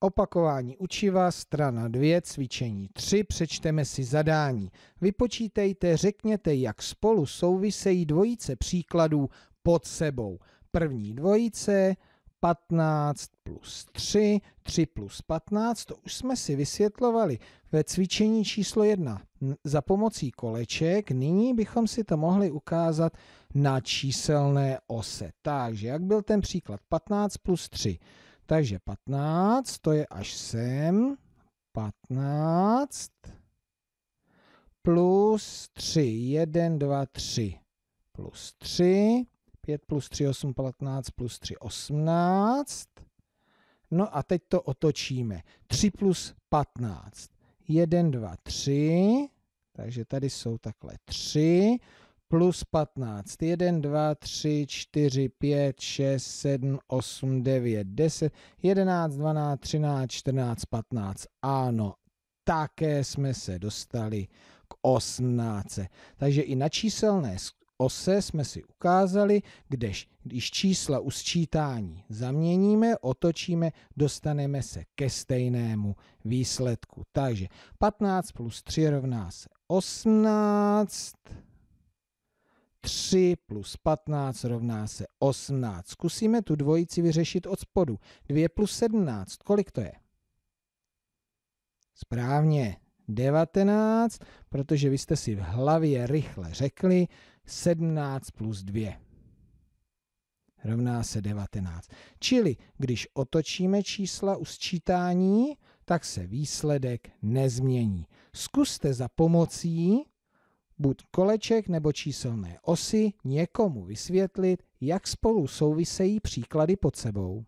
Opakování učiva, strana 2, cvičení 3, přečteme si zadání. Vypočítejte, řekněte, jak spolu souvisejí dvojice příkladů pod sebou. První dvojice 15 plus 3, 3 plus 15, to už jsme si vysvětlovali ve cvičení číslo 1 za pomocí koleček. Nyní bychom si to mohli ukázat na číselné ose. Takže jak byl ten příklad? 15 plus 3. Takže 15, to je až sem. 15 plus 3. 1, 2, 3. Plus 3. 5 plus 3, 8, 15 plus 3, 18. No a teď to otočíme. 3 plus 15. 1, 2, 3. Takže tady jsou takhle 3 plus 15. 1, 2, 3, 4, 5, 6, 7, 8, 9, 10, 11, 12, 13, 14, 15. Ano, také jsme se dostali k 18. Takže i na číselné ose jsme si ukázali, kdež, když čísla u sčítání zaměníme, otočíme, dostaneme se ke stejnému výsledku. Takže 15 plus 3 rovná se 18. 3 plus 15 rovná se 18. Zkusíme tu dvojici vyřešit od spodu. 2 plus 17, kolik to je? Správně, 19, protože vy jste si v hlavě rychle řekli 17 plus 2 rovná se 19. Čili když otočíme čísla u sčítání, tak se výsledek nezmění. Zkuste za pomocí buď koleček nebo číselné osy někomu vysvětlit, jak spolu souvisejí příklady pod sebou.